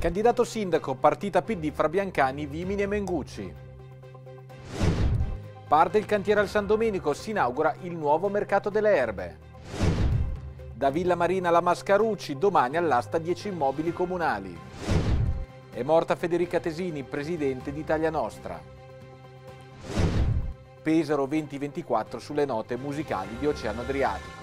Candidato sindaco, partita PD fra Biancani, Vimini e Mengucci. Parte il cantiere al San Domenico, si inaugura il nuovo mercato delle erbe. Da Villa Marina alla Mascarucci, domani all'asta 10 immobili comunali. È morta Federica Tesini, presidente d'Italia Nostra. Pesaro 2024 sulle note musicali di Oceano Adriatico.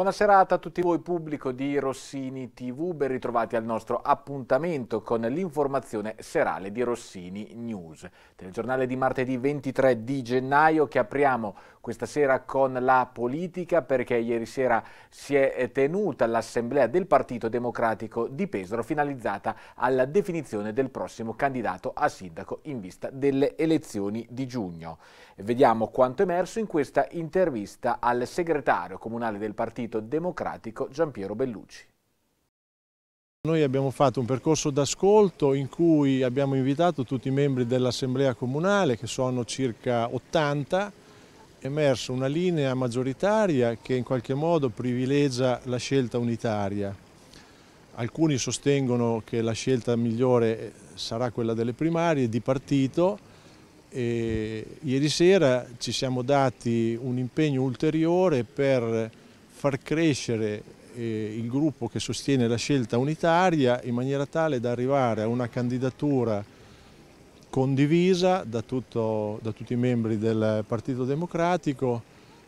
Buona serata a tutti voi pubblico di Rossini TV, ben ritrovati al nostro appuntamento con l'informazione serale di Rossini News, telegiornale di martedì 23 di gennaio che apriamo questa sera con la politica perché ieri sera si è eh, tenuta l'assemblea del Partito Democratico di Pesaro finalizzata alla definizione del prossimo candidato a sindaco in vista delle elezioni di giugno. Vediamo quanto è emerso in questa intervista al segretario comunale del Partito Democratico Giampiero Bellucci. Noi abbiamo fatto un percorso d'ascolto in cui abbiamo invitato tutti i membri dell'Assemblea Comunale, che sono circa 80, emersa una linea maggioritaria che in qualche modo privilegia la scelta unitaria. Alcuni sostengono che la scelta migliore sarà quella delle primarie di partito e ieri sera ci siamo dati un impegno ulteriore per far crescere eh, il gruppo che sostiene la scelta unitaria in maniera tale da arrivare a una candidatura condivisa da, tutto, da tutti i membri del Partito Democratico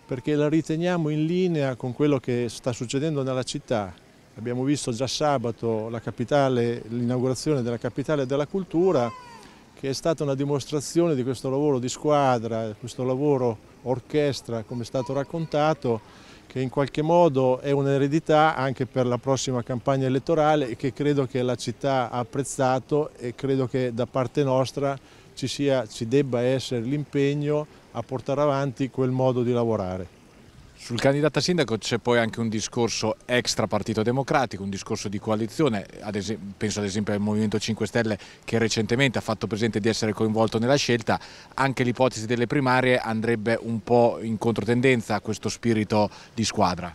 perché la riteniamo in linea con quello che sta succedendo nella città. Abbiamo visto già sabato l'inaugurazione della capitale della cultura che è stata una dimostrazione di questo lavoro di squadra, questo lavoro orchestra come è stato raccontato che in qualche modo è un'eredità anche per la prossima campagna elettorale e che credo che la città ha apprezzato e credo che da parte nostra ci, sia, ci debba essere l'impegno a portare avanti quel modo di lavorare. Sul candidato a sindaco c'è poi anche un discorso extra partito democratico, un discorso di coalizione, ad esempio, penso ad esempio al Movimento 5 Stelle che recentemente ha fatto presente di essere coinvolto nella scelta, anche l'ipotesi delle primarie andrebbe un po' in controtendenza a questo spirito di squadra.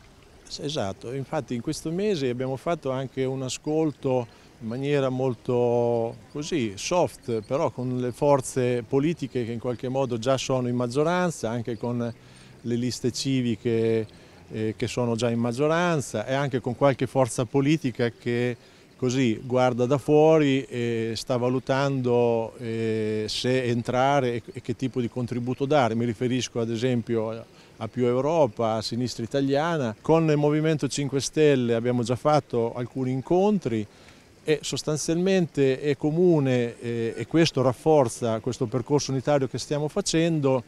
Esatto, infatti in questo mese abbiamo fatto anche un ascolto in maniera molto così soft, però con le forze politiche che in qualche modo già sono in maggioranza, anche con le liste civiche eh, che sono già in maggioranza e anche con qualche forza politica che così guarda da fuori e sta valutando eh, se entrare e che tipo di contributo dare. Mi riferisco ad esempio a Più Europa, a Sinistra Italiana. Con il Movimento 5 Stelle abbiamo già fatto alcuni incontri e sostanzialmente è comune eh, e questo rafforza questo percorso unitario che stiamo facendo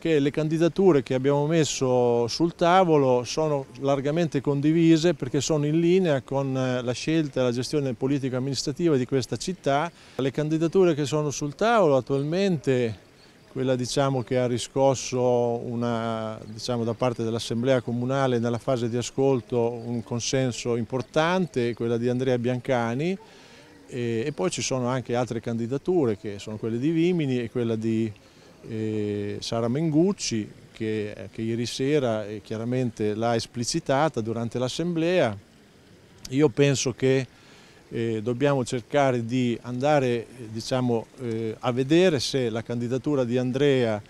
che le candidature che abbiamo messo sul tavolo sono largamente condivise perché sono in linea con eh, la scelta e la gestione politico-amministrativa di questa città. Le candidature che sono sul tavolo attualmente quella diciamo, che ha riscosso una, diciamo, da parte dell'Assemblea Comunale nella fase di ascolto un consenso importante, quella di Andrea Biancani, e, e poi ci sono anche altre candidature che sono quelle di Vimini e quella di Sara Mengucci che, eh, che ieri sera chiaramente l'ha esplicitata durante l'assemblea. Io penso che eh, dobbiamo cercare di andare diciamo, eh, a vedere se la candidatura di Andrea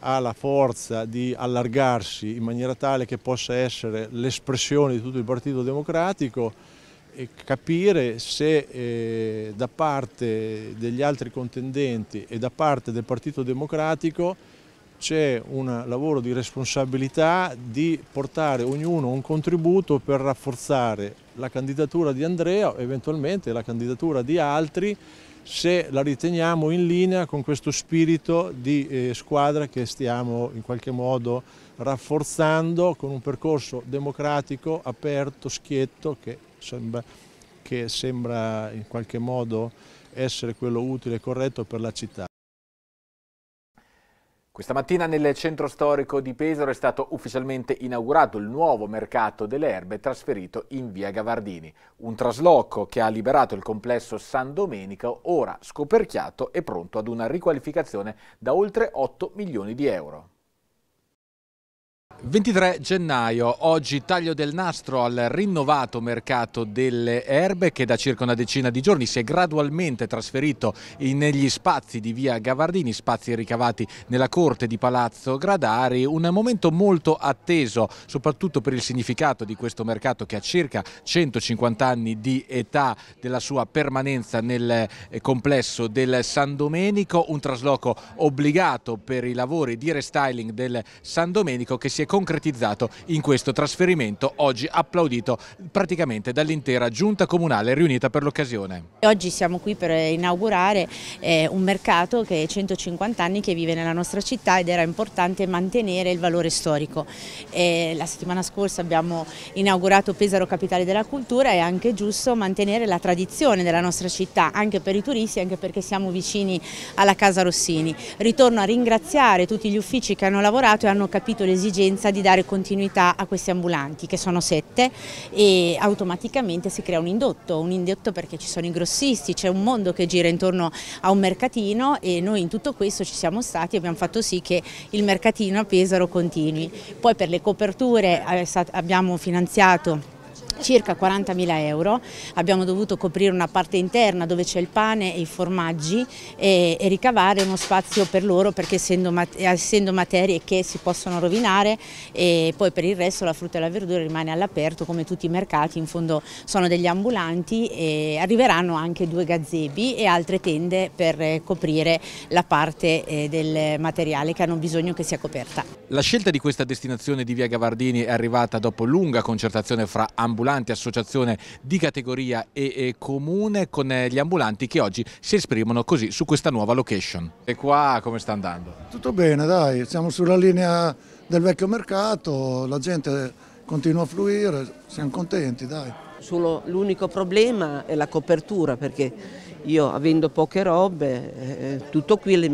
ha la forza di allargarsi in maniera tale che possa essere l'espressione di tutto il Partito Democratico capire se eh, da parte degli altri contendenti e da parte del Partito Democratico c'è un lavoro di responsabilità di portare ognuno un contributo per rafforzare la candidatura di Andrea, o eventualmente la candidatura di altri, se la riteniamo in linea con questo spirito di eh, squadra che stiamo in qualche modo rafforzando con un percorso democratico, aperto, schietto che sembra, che sembra in qualche modo essere quello utile e corretto per la città. Questa mattina nel centro storico di Pesaro è stato ufficialmente inaugurato il nuovo mercato delle erbe trasferito in via Gavardini, un trasloco che ha liberato il complesso San Domenico ora scoperchiato e pronto ad una riqualificazione da oltre 8 milioni di euro. 23 gennaio, oggi taglio del nastro al rinnovato mercato delle erbe che da circa una decina di giorni si è gradualmente trasferito negli spazi di via Gavardini, spazi ricavati nella corte di Palazzo Gradari, un momento molto atteso soprattutto per il significato di questo mercato che ha circa 150 anni di età della sua permanenza nel eh, complesso del San Domenico, un trasloco obbligato per i lavori di restyling del San Domenico che si è concretizzato in questo trasferimento oggi applaudito praticamente dall'intera giunta comunale riunita per l'occasione. Oggi siamo qui per inaugurare eh, un mercato che è 150 anni che vive nella nostra città ed era importante mantenere il valore storico. la settimana scorsa abbiamo inaugurato Pesaro Capitale della Cultura è anche giusto mantenere la tradizione della nostra città anche per i turisti, anche perché siamo vicini alla Casa Rossini. Ritorno a ringraziare tutti gli uffici che hanno lavorato e hanno capito l'esigenza l'esigenza di dare continuità a questi ambulanti che sono sette e automaticamente si crea un indotto, un indotto perché ci sono i grossisti, c'è un mondo che gira intorno a un mercatino e noi in tutto questo ci siamo stati e abbiamo fatto sì che il mercatino a Pesaro continui. Poi per le coperture eh, abbiamo finanziato circa 40.000 euro, abbiamo dovuto coprire una parte interna dove c'è il pane e i formaggi e, e ricavare uno spazio per loro perché essendo, essendo, materie che si possono rovinare e poi per il resto la frutta e la verdura rimane all'aperto come tutti i mercati, in fondo sono degli ambulanti e arriveranno anche due gazzebi e altre tende per eh, coprire la parte eh, del materiale che hanno bisogno che sia coperta. La scelta di questa destinazione di via Gavardini è arrivata dopo lunga concertazione fra ambulanti ambulanti, associazione di categoria e, e comune con eh, gli ambulanti che oggi si esprimono così su questa nuova location. E qua come sta andando? Tutto bene dai, siamo sulla linea del vecchio mercato, la gente continua a fluire, siamo contenti dai. Solo l'unico problema è la copertura perché io avendo poche robe, eh, eh tutto qui,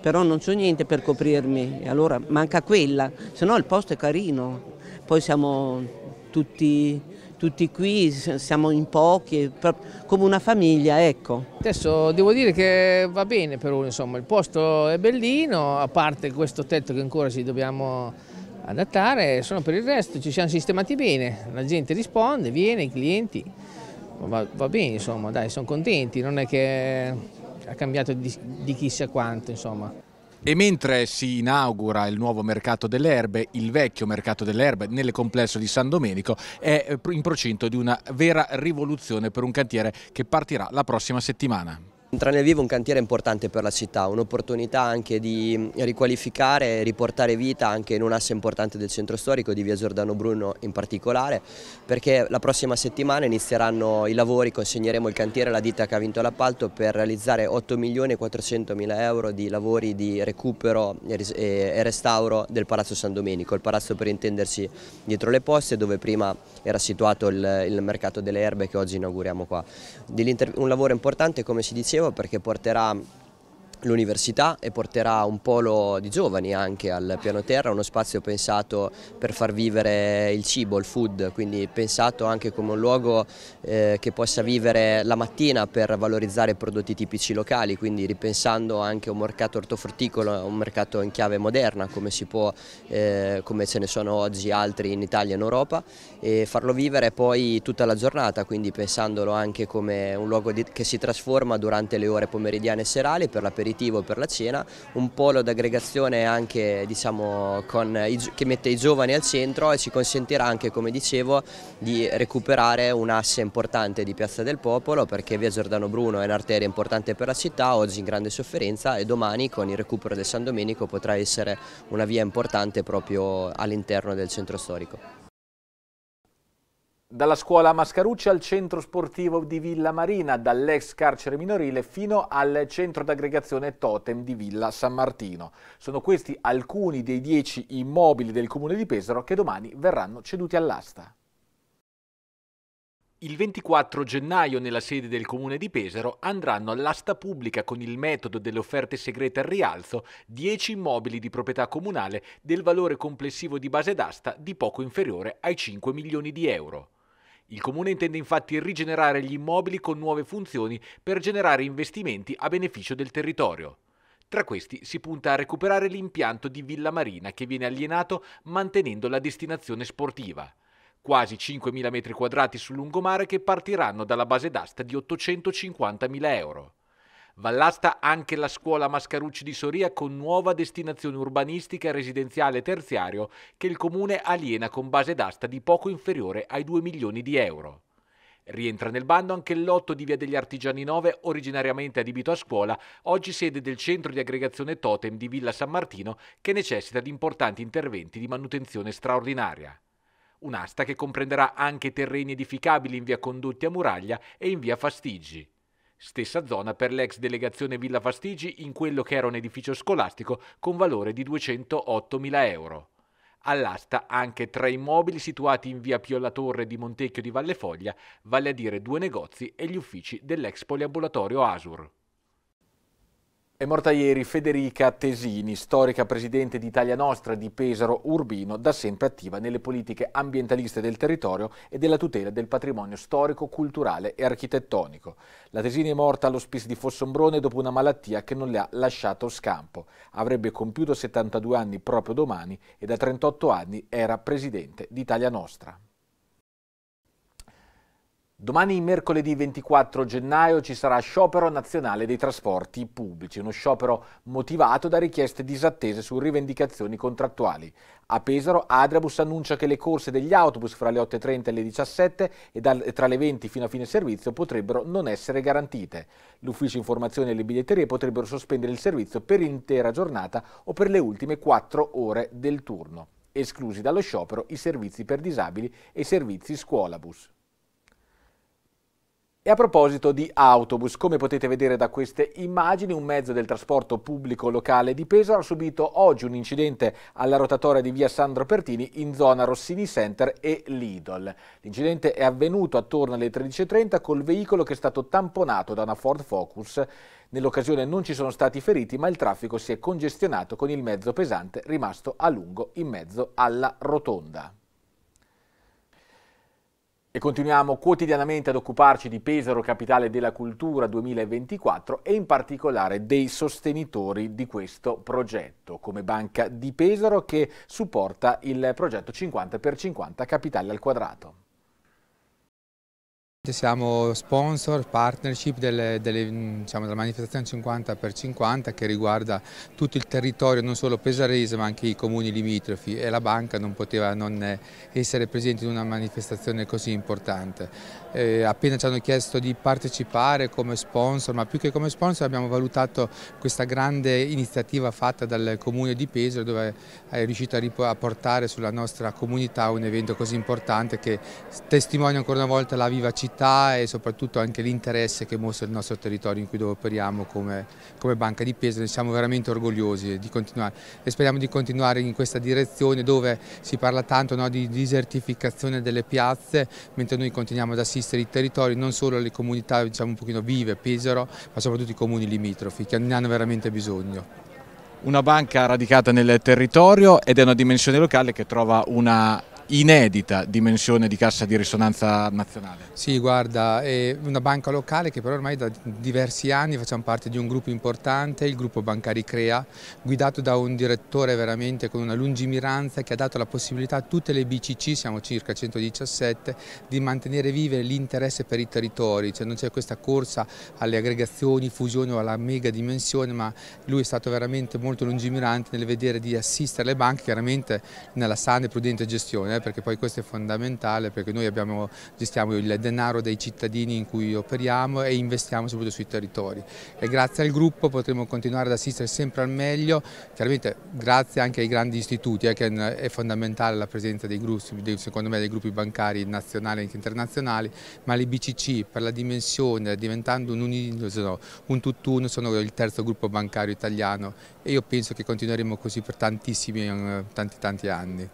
però non c'ho niente per coprirmi, allora manca quella, se no il posto è carino, poi siamo tutti tutti qui, siamo in pochi, come una famiglia, ecco. Adesso devo dire che va bene per uno, insomma, il posto è bellino, a parte questo tetto che ancora ci dobbiamo adattare, sono per il resto ci siamo sistemati bene, la gente risponde, viene, i clienti, va, va bene, insomma, dai, sono contenti, non è che ha cambiato di, di chissà quanto, insomma. E mentre si inaugura il nuovo mercato delle erbe, il vecchio mercato delle erbe nel complesso di San Domenico è eh, in procinto di una vera rivoluzione per un cantiere che partirà la prossima settimana. Entrare nel vivo è un cantiere importante per la città, un'opportunità anche di riqualificare e riportare vita anche in un asse importante del centro storico di via Giordano Bruno in particolare, perché la prossima settimana inizieranno i lavori, consegneremo il cantiere alla ditta che ha vinto l'appalto per realizzare 8 milioni e 400 mila euro di lavori di recupero e restauro del Palazzo San Domenico, il palazzo per intendersi dietro le poste dove prima era situato il, il mercato delle erbe che oggi inauguriamo qua. Un lavoro importante come si diceva perché porterà l'università e porterà un polo di giovani anche al piano terra, uno spazio pensato per far vivere il cibo, il food, quindi pensato anche come un luogo eh, che possa vivere la mattina per valorizzare prodotti tipici locali, quindi ripensando anche un mercato ortofrutticolo, un mercato in chiave moderna come, può, eh, come ce ne sono oggi altri in Italia e in Europa e farlo vivere poi tutta la giornata, quindi pensandolo anche come un luogo di, che si trasforma durante le ore pomeridiane e serali per la periferia l'aperitivo per la cena, un polo d'aggregazione anche diciamo, i, che mette i giovani al centro e ci consentirà anche come dicevo di recuperare un'asse importante di Piazza del Popolo perché via Giordano Bruno è un'arteria importante per la città, oggi in grande sofferenza e domani con il recupero del San Domenico potrà essere una via importante proprio all'interno del centro storico. Dalla scuola Mascaruccia al centro sportivo di Villa Marina, dall'ex carcere minorile fino al centro d'aggregazione Totem di Villa San Martino. Sono questi alcuni dei dieci immobili del comune di Pesaro che domani verranno ceduti all'asta. Il 24 gennaio nella sede del Comune di Pesaro andranno all'asta pubblica con il metodo delle offerte segrete al rialzo 10 immobili di proprietà comunale del valore complessivo di base d'asta di poco inferiore ai 5 milioni di euro. Il comune intende infatti rigenerare gli immobili con nuove funzioni per generare investimenti a beneficio del territorio. Tra questi si punta a recuperare l'impianto di Villa Marina che viene alienato mantenendo la destinazione sportiva. Quasi 5.000 m2 sul lungomare che partiranno dalla base d'asta di 850.000 euro. Vallasta anche la scuola Mascarucci di Soria con nuova destinazione urbanistica residenziale e terziario che il comune aliena con base d'asta di poco inferiore ai 2 milioni di euro. Rientra nel bando anche il lotto di Via degli Artigiani 9, originariamente adibito a scuola, oggi sede del centro di aggregazione Totem di Villa San Martino, che necessita di importanti interventi di manutenzione straordinaria. Un'asta che comprenderà anche terreni edificabili in via Condotti a Muraglia e in via Fastigi. Stessa zona per l'ex delegazione Villa Fastigi in quello che era un edificio scolastico con valore di 208.000 euro. All'asta anche tre immobili situati in via Piola Torre di Montecchio di Vallefoglia, vale a dire due negozi e gli uffici dell'ex poliambulatorio Asur. È morta ieri Federica Tesini, storica presidente di Italia Nostra di Pesaro Urbino, da sempre attiva nelle politiche ambientaliste del territorio e della tutela del patrimonio storico, culturale e architettonico. La Tesini è morta all'ospice di Fossombrone dopo una malattia che non le ha lasciato scampo. Avrebbe compiuto 72 anni proprio domani e da 38 anni era presidente di Italia Nostra. Domani mercoledì 24 gennaio ci sarà sciopero nazionale dei trasporti pubblici, uno sciopero motivato da richieste disattese su rivendicazioni contrattuali. A Pesaro Adriabus annuncia che le corse degli autobus fra le 8.30 e le 17 e, dal, tra le 20 fino a fine servizio potrebbero non essere garantite. L'ufficio informazioni e le biglietterie potrebbero sospendere il servizio per l'intera giornata o per le ultime 4 ore del turno, esclusi dallo sciopero i servizi per disabili e i servizi scuolabus. E a proposito di autobus, come potete vedere da queste immagini, un mezzo del trasporto pubblico locale di Pesaro ha subito oggi un incidente alla rotatoria di via Sandro Pertini in zona Rossini Center e Lidl. L'incidente è avvenuto attorno alle 13.30 col veicolo che è stato tamponato da una Ford Focus. Nell'occasione non ci sono stati feriti, ma il traffico si è congestionato con il mezzo pesante rimasto a lungo in mezzo alla rotonda. E continuiamo quotidianamente ad occuparci di Pesaro, capitale della cultura 2024 e in particolare dei sostenitori di questo progetto, come Banca di Pesaro che supporta il progetto 50x50 Capitale al Quadrato. Siamo sponsor, partnership delle, delle, mm, diciamo, della manifestazione 50x50 che riguarda tutto il territorio, non solo pesarese ma anche i comuni limitrofi e la banca non poteva non essere presente in una manifestazione così importante eh, appena ci hanno chiesto di partecipare come sponsor, ma più che come sponsor abbiamo valutato questa grande iniziativa fatta dal Comune di Pesaro dove è riuscito a, a portare sulla nostra comunità un evento così importante che testimonia ancora una volta la vivacità e soprattutto anche l'interesse che mostra il nostro territorio in cui operiamo come, come Banca di Pesaro. Ne siamo veramente orgogliosi di continuare e speriamo di continuare in questa direzione dove si parla tanto no, di disertificazione delle piazze mentre noi continuiamo ad assistere vista dei territori, non solo alle comunità diciamo, un pochino vive, Pesaro, ma soprattutto i comuni limitrofi che ne hanno veramente bisogno. Una banca radicata nel territorio ed è una dimensione locale che trova una inedita dimensione di cassa di risonanza nazionale. Sì, guarda, è una banca locale che però ormai da diversi anni facciamo parte di un gruppo importante, il gruppo Bancari Crea, guidato da un direttore veramente con una lungimiranza che ha dato la possibilità a tutte le BCC, siamo circa 117, di mantenere vive l'interesse per i territori, cioè non c'è questa corsa alle aggregazioni, fusioni o alla mega dimensione, ma lui è stato veramente molto lungimirante nel vedere di assistere le banche chiaramente nella sana e prudente gestione eh, perché poi questo è fondamentale perché noi abbiamo, gestiamo il denaro dei cittadini in cui operiamo e investiamo soprattutto sui territori e grazie al gruppo potremo continuare ad assistere sempre al meglio, chiaramente grazie anche ai grandi istituti eh, che è fondamentale la presenza dei gruppi, secondo me dei gruppi bancari nazionali e internazionali, ma le BCC per la dimensione diventando un, un, un tutt'uno sono il terzo gruppo bancario italiano e io penso che continueremo così per tantissimi, eh, tanti tanti anni.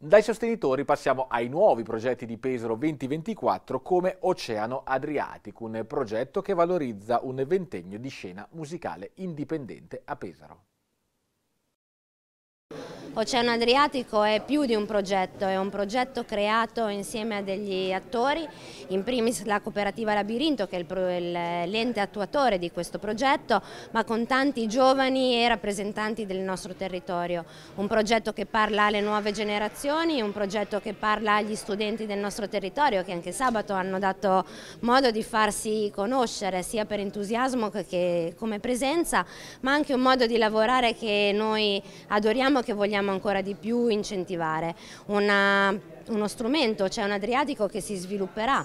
Dai sostenitori passiamo ai nuovi progetti di Pesaro 2024 come Oceano Adriatico, un progetto che valorizza un ventennio di scena musicale indipendente a Pesaro. Oceano Adriatico è più di un progetto, è un progetto creato insieme a degli attori, in primis la cooperativa Labirinto che è l'ente attuatore di questo progetto, ma con tanti giovani e rappresentanti del nostro territorio. Un progetto che parla alle nuove generazioni, un progetto che parla agli studenti del nostro territorio che anche sabato hanno dato modo di farsi conoscere sia per entusiasmo che come presenza, ma anche un modo di lavorare che noi adoriamo e che vogliamo dobbiamo ancora di più incentivare. Una, uno strumento, c'è cioè un Adriatico che si svilupperà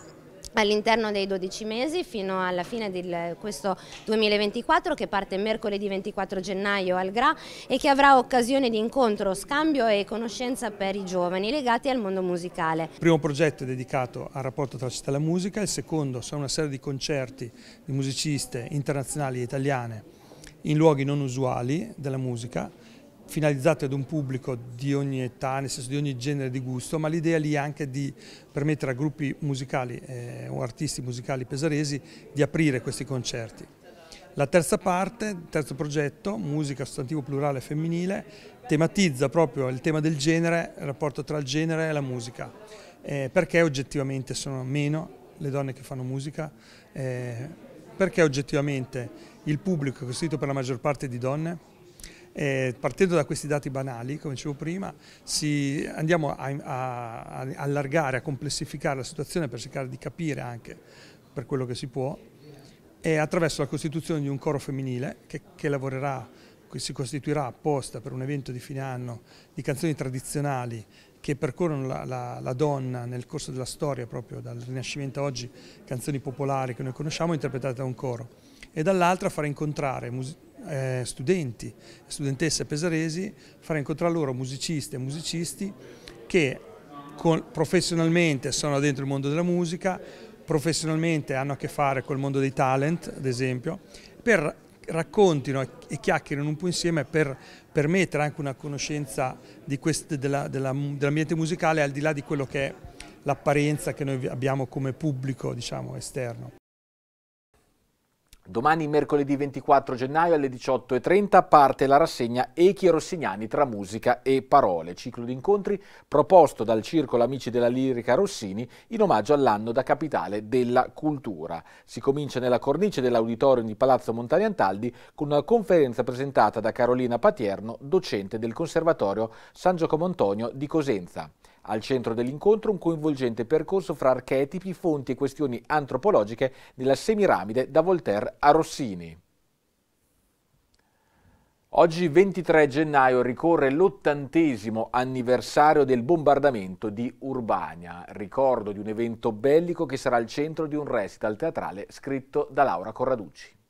all'interno dei 12 mesi fino alla fine di questo 2024 che parte mercoledì 24 gennaio al GRA e che avrà occasione di incontro, scambio e conoscenza per i giovani legati al mondo musicale. Il primo progetto è dedicato al rapporto tra città e la musica, il secondo sono una serie di concerti di musiciste internazionali e italiane in luoghi non usuali della musica finalizzate ad un pubblico di ogni età, nel senso di ogni genere di gusto, ma l'idea lì è anche di permettere a gruppi musicali eh, o artisti musicali pesaresi di aprire questi concerti. La terza parte, il terzo progetto, musica sostantivo plurale femminile, tematizza proprio il tema del genere, il rapporto tra il genere e la musica, eh, perché oggettivamente sono meno le donne che fanno musica, eh, perché oggettivamente il pubblico è costituito per la maggior parte di donne, eh, partendo da questi dati banali, come dicevo prima, si, andiamo a, a, a allargare, a complessificare la situazione per cercare di capire anche per quello che si può e attraverso la costituzione di un coro femminile che, che lavorerà, che si costituirà apposta per un evento di fine anno di canzoni tradizionali che percorrono la, la, la, donna nel corso della storia, proprio dal Rinascimento a oggi, canzoni popolari che noi conosciamo interpretate da un coro, e dall'altra farà incontrare eh, studenti e studentesse pesaresi, far incontrare loro musicisti e musicisti che con, professionalmente sono dentro il mondo della musica, professionalmente hanno a che fare col mondo dei talent, ad esempio, per raccontino e chiacchierino un po' insieme per permettere anche una conoscenza dell'ambiente dell musicale al di là di quello che è l'apparenza che noi abbiamo come pubblico diciamo, esterno. Domani mercoledì 24 gennaio alle 18.30 parte la rassegna Echi e Rossignani tra musica e parole, ciclo di incontri proposto dal Circolo Amici della Lirica Rossini in omaggio all'anno da capitale della cultura. Si comincia nella cornice dell'auditorium di Palazzo Montani Antaldi con una conferenza presentata da Carolina Patierno, docente del Conservatorio San Giacomo Antonio di Cosenza. Al centro dell'incontro un coinvolgente percorso fra archetipi, fonti e questioni antropologiche della semiramide da Voltaire a Rossini. Oggi 23 gennaio ricorre l'ottantesimo anniversario del bombardamento di Urbania, ricordo di un evento bellico che sarà al centro di un recital teatrale scritto da Laura Corraducci.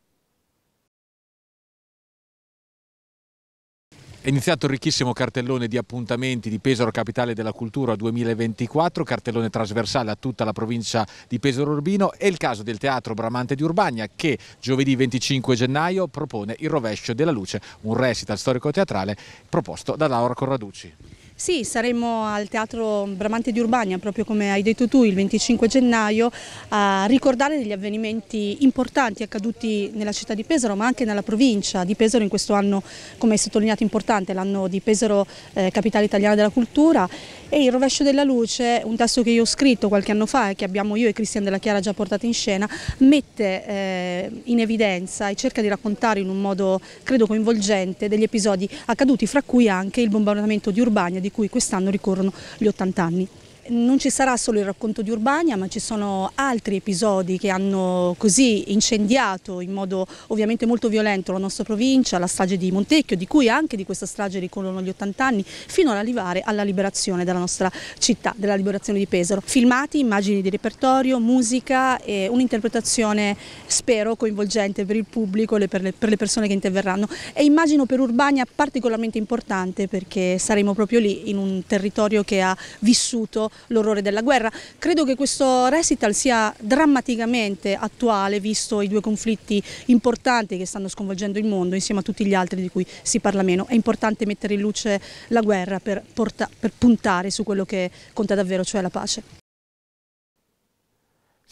È iniziato il ricchissimo cartellone di appuntamenti di Pesaro Capitale della Cultura 2024, cartellone trasversale a tutta la provincia di Pesaro Urbino È il caso del Teatro Bramante di Urbagna che giovedì 25 gennaio propone Il rovescio della luce, un recital storico-teatrale proposto da Laura Corraducci. Sì, saremo al Teatro Bramante di Urbania, proprio come hai detto tu, il 25 gennaio, a ricordare degli avvenimenti importanti accaduti nella città di Pesaro, ma anche nella provincia di Pesaro in questo anno, come hai sottolineato, importante, l'anno di Pesaro, eh, capitale italiana della cultura e il rovescio della luce, un testo che io ho scritto qualche anno fa e che abbiamo io e Cristian della Chiara già portato in scena, mette eh, in evidenza e cerca di raccontare in un modo credo coinvolgente degli episodi accaduti fra cui anche il bombardamento di Urbania di cui quest'anno ricorrono gli 80 anni. Non ci sarà solo il racconto di Urbania, ma ci sono altri episodi che hanno così incendiato in modo ovviamente molto violento la nostra provincia, la strage di Montecchio, di cui anche di questa strage ricorrono gli 80 anni, fino ad arrivare alla liberazione della nostra città, della liberazione di Pesaro. Filmati, immagini di repertorio, musica e un'interpretazione, spero, coinvolgente per il pubblico e per le, persone che interverranno. E immagino per Urbania particolarmente importante perché saremo proprio lì, in un territorio che ha vissuto l'orrore della guerra. Credo che questo recital sia drammaticamente attuale visto i due conflitti importanti che stanno sconvolgendo il mondo insieme a tutti gli altri di cui si parla meno. È importante mettere in luce la guerra per, per puntare su quello che conta davvero, cioè la pace.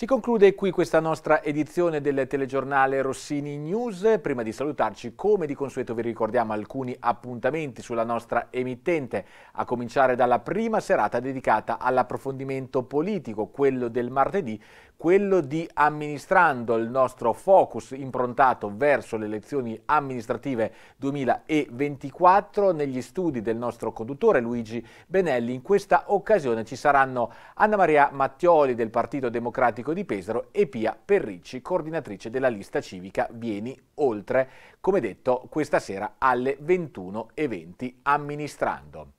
Si conclude qui questa nostra edizione del telegiornale Rossini News. Prima di salutarci, come di consueto vi ricordiamo alcuni appuntamenti sulla nostra emittente, a cominciare dalla prima serata dedicata all'approfondimento politico, quello del martedì, quello di amministrando il nostro focus improntato verso le elezioni amministrative 2024 negli studi del nostro conduttore Luigi Benelli. In questa occasione ci saranno Anna Maria Mattioli del Partito Democratico sindaco di Pesaro, e Pia Perricci, coordinatrice della lista civica Vieni Oltre, come detto questa sera alle 21.20 amministrando.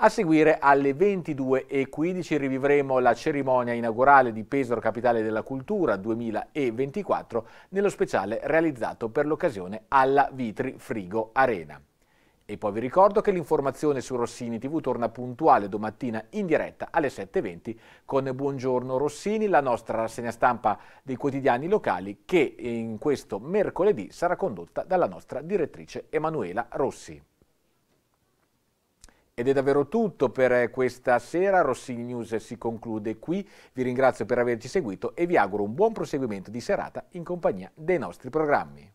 A seguire alle 22.15 rivivremo la cerimonia inaugurale di Pesaro Capitale della Cultura 2024 nello speciale realizzato per l'occasione alla Vitri Frigo Arena. E poi vi ricordo che l'informazione su Rossini TV torna puntuale domattina in diretta alle 7.20 con Buongiorno Rossini, la nostra rassegna stampa dei quotidiani locali che in questo mercoledì sarà condotta dalla nostra direttrice Emanuela Rossi. Ed è davvero tutto per questa sera, Rossini News si conclude qui, vi ringrazio per averci seguito e vi auguro un buon proseguimento di serata in compagnia dei nostri programmi.